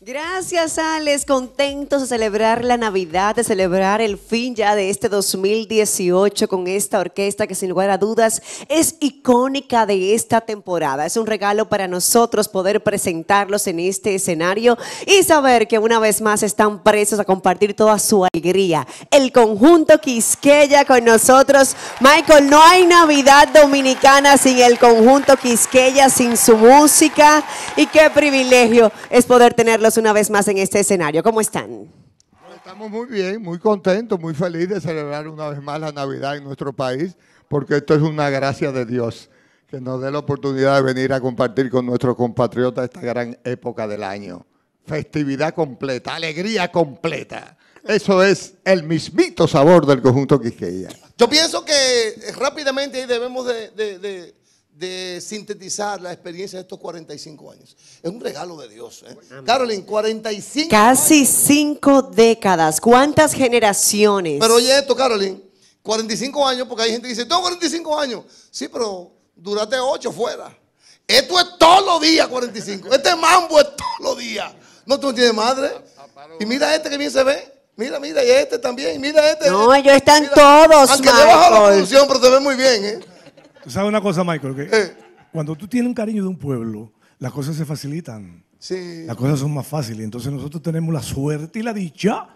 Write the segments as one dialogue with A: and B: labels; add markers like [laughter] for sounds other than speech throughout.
A: Gracias, Alex. Contentos de celebrar la Navidad, de celebrar el fin ya de este 2018 con esta orquesta que sin lugar a dudas es icónica de esta temporada. Es un regalo para nosotros poder presentarlos en este escenario y saber que una vez más están presos a compartir toda su alegría. El conjunto Quisqueya con nosotros. Michael, no hay Navidad dominicana sin el conjunto Quisqueya, sin su música. Y qué privilegio es poder tener una vez más en este escenario. ¿Cómo están?
B: Estamos muy bien, muy contentos, muy felices de celebrar una vez más la Navidad en nuestro país, porque esto es una gracia de Dios que nos dé la oportunidad de venir a compartir con nuestros compatriotas esta gran época del año. Festividad completa, alegría completa. Eso es el mismito sabor del conjunto Quisqueya.
C: Yo pienso que rápidamente debemos de de sintetizar la experiencia de estos 45 años. Es un regalo de Dios. ¿eh? Carolyn, 45.
A: Casi 5 décadas. ¿Cuántas generaciones? Pero oye esto,
C: Carolyn. 45 años, porque hay gente que dice, tengo 45 años. Sí, pero duraste 8 fuera. Esto es todos los días 45. Este mambo es todos los días. No, tú no tienes madre. Y mira este que bien se ve. Mira, mira, y este también. Mira este. No, este. ellos están todos, Aunque te la función, pero te ve muy bien, ¿eh? sabes una cosa, Michael? Que eh. Cuando tú tienes un cariño de un pueblo, las cosas se facilitan. Sí. Las cosas son más fáciles. Entonces nosotros tenemos la suerte y la dicha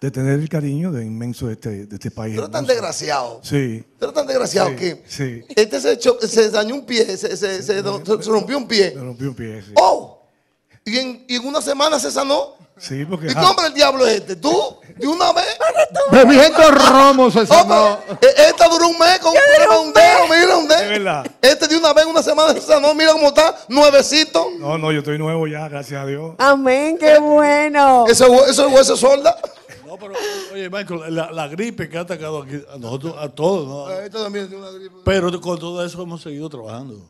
C: de tener el cariño de inmenso
B: de este, este país. Pero tan
C: desgraciado. Sí. Pero tan desgraciado que sí. este se, se dañó un pie, se, rompió un pie. Se
B: rompió un pie, sí.
C: ¡Oh! Y en, una semana se sanó.
B: Sí, porque. ¿Y ah.
C: cómo el diablo es este? ¿Tú? ¿De una vez?
B: gente romo se sanó.
C: Pues, e, esta duró un mes con un, dedo, mira un dedo. Es Este de una vez, una semana se sanó, mira cómo está, nuevecito. No, no, yo estoy nuevo ya, gracias a Dios.
A: Amén, qué bueno. ¿Eso es hueso solda.
C: No, pero, oye, Michael, la, gripe que ha atacado aquí, a nosotros, a todos, ¿no?
A: Esto también tiene una gripe.
C: Pero con todo eso hemos seguido trabajando.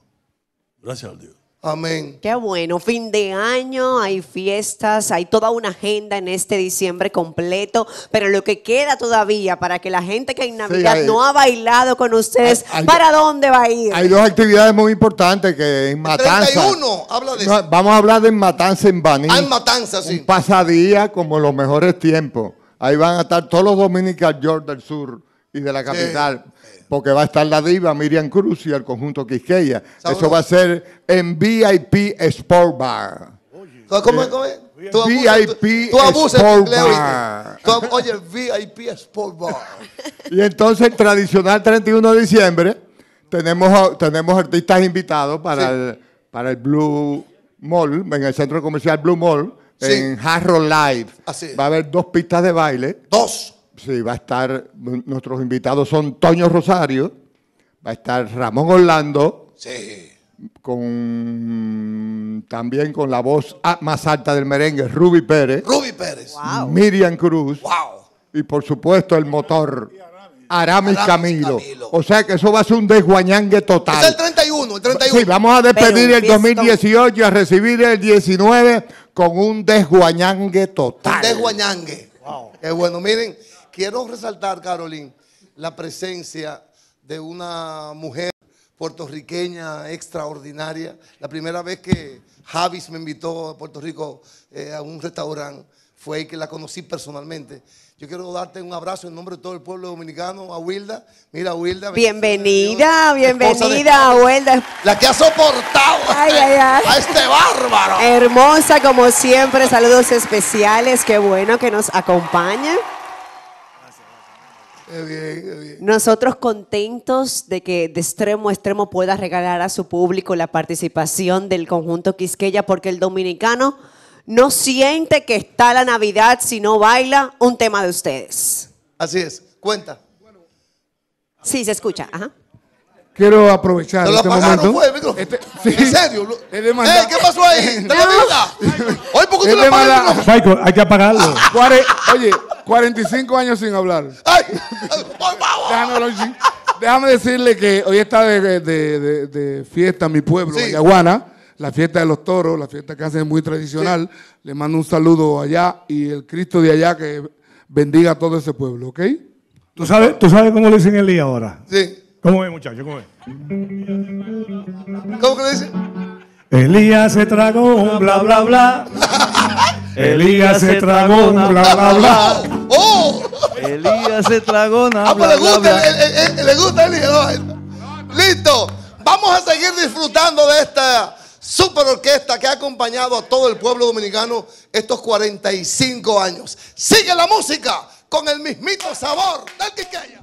C: Gracias a Dios.
A: Amén. Qué bueno, fin de año, hay fiestas, hay toda una agenda en este diciembre completo, pero lo que queda todavía para que la gente que en Navidad no ha bailado con ustedes, ¿para dónde va a ir? Hay
B: dos actividades muy importantes que en Matanza. habla de Vamos a hablar de Matanza en Baní. Ah, en Matanza, sí. pasadía como los mejores tiempos. Ahí van a estar todos los dominicanos George del Sur y de la capital, porque va a estar la diva Miriam Cruz y el conjunto Quisqueya. Eso va a ser en VIP Sport Bar. ¿Cómo, VIP Sport Bar.
C: oye, VIP Sport
B: Bar. [laughs] Y entonces, tradicional 31 de diciembre, tenemos, tenemos artistas invitados para, el, para el Blue Mall, en el centro comercial Blue Mall, en Harrow Live. Así. Va a haber dos pistas de baile. Dos sí, va a estar, nuestros invitados son Toño Rosario, va a estar Ramón Orlando. Sí. Con, también con la voz más alta del merengue, Ruby Pérez. Ruby Pérez. Miriam Cruz. Y por supuesto el motor. Aramis, Camilo. O sea que eso va a ser un desguañangue total. Es el
C: 31, el 31. Sí, vamos a despedir el 2018
B: y a recibir el 19 con un desguañangue total. Un desguañangue.
C: Wow. Qué bueno, miren. Quiero resaltar, Caroline, la presencia de una mujer puertorriqueña extraordinaria. La primera vez que Javis me invitó a Puerto Rico eh, a un restaurante fue ahí que la conocí personalmente. Yo quiero darte un abrazo en nombre de todo el pueblo dominicano, a Wilda. Mira, Wilda.
A: Bienvenida, bienvenida, Wilda. La que ha
C: soportado a este bárbaro.
A: Hermosa como siempre, saludos especiales. Qué bueno que nos acompañe. Nosotros contentos de que de extremo a extremo pueda regalar a su público la participación del conjunto Quisqueya, porque el dominicano no siente que está la Navidad si no baila un tema de ustedes. Así es, cuenta. Sí, se escucha.
B: Quiero aprovechar este momento.
C: ¿Qué pasó ahí?
B: hay que apagarlo.
C: Ah. Oye, 45 años sin hablar. ¡Ay! Déjame decirle que hoy está de, fiesta mi pueblo, sí. la fiesta de los toros, la fiesta que hacen muy tradicional. Le mando un saludo allá y el Cristo de allá que bendiga a todo ese pueblo, ¿ok? ¿Tú sabes, tú sabes cómo le dicen el ahora? Sí. ¿Cómo es, muchacho? ¿Cómo es? ¿Cómo que le dicen? Elías se tragó un bla bla bla. [laughs] Elías se tragó un bla bla bla. ¡Oh! Elías se tragó Ah, pues le gusta, el, le gusta Elías. Listo. Vamos a seguir disfrutando de esta super orquesta que ha acompañado a todo el pueblo dominicano estos 45 años. Sigue la música con el mismito sabor del Quiqueya.